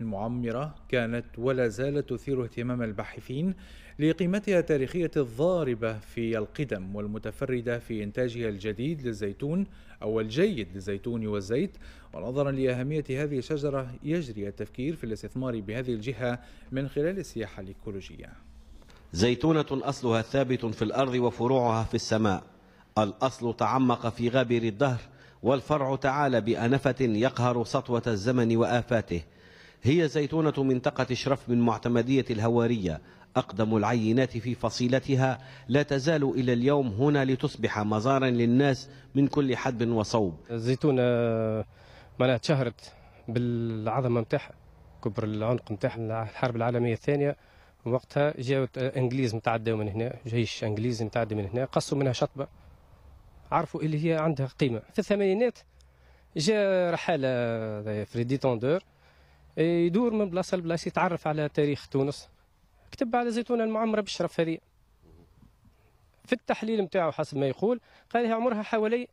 المعمرة كانت ولا زالت تثير اهتمام الباحثين لقيمتها التاريخية الضاربة في القدم والمتفردة في إنتاجها الجديد للزيتون أو الجيد للزيتون والزيت ونظرا لأهمية هذه الشجرة يجري التفكير في الاستثمار بهذه الجهة من خلال السياحة الإيكولوجية زيتونة أصلها ثابت في الأرض وفروعها في السماء الأصل تعمق في غابر الدهر والفرع تعالى بأنفة يقهر سطوة الزمن وآفاته هي زيتونة منطقة شرف من معتمدية الهوارية أقدم العينات في فصيلتها لا تزال إلى اليوم هنا لتصبح مزارا للناس من كل حدب وصوب الزيتونة معناها تشهرت بالعظمة متاعها كبر العنق متاعها الحرب العالمية الثانية وقتها جاو انجليز متعدوا من هنا جيش انجليزي متعدى من هنا قصوا منها شطبه عرفوا اللي هي عندها قيمه في الثمانينات جاء رحاله فريدي توندور يدور من بلاصه لبلاصه يتعرف على تاريخ تونس كتب على زيتونة المعمره بالشرف هذه في التحليل نتاعو حسب ما يقول قال هي عمرها حوالي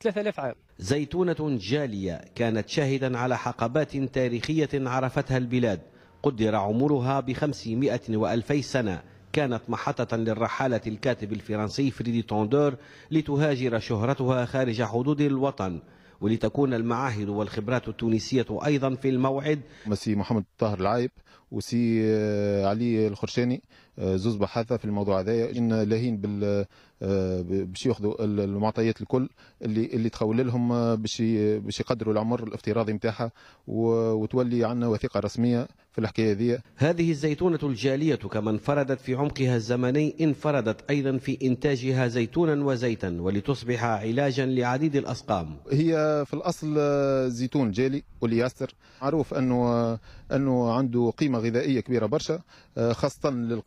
3000 عام زيتونة جالية كانت شاهدا على حقبات تاريخية عرفتها البلاد قدر عمرها ب 500 و سنة كانت محطة للرحالة الكاتب الفرنسي فريدي توندور لتهاجر شهرتها خارج حدود الوطن ولتكون المعاهد والخبرات التونسية أيضا في الموعد مسي محمد طاهر العايب وسي آه، علي الخرشاني آه، زوز بحاثه في الموضوع هذايا ان لاهين بال آه، باش ياخذوا المعطيات الكل اللي اللي تخول لهم باش باش يقدروا العمر الافتراضي نتاعها وتولي عندنا وثيقه رسميه في الحكاية ذي هذه الزيتونة الجالية كما انفردت في عمقها الزمني انفردت أيضا في إنتاجها زيتونا وزيتا ولتصبح علاجا لعديد الأسقام هي في الأصل زيتون جالي والياستر معروف أنه, أنه عنده قيمة غذائية كبيرة برشا خاصة للقلب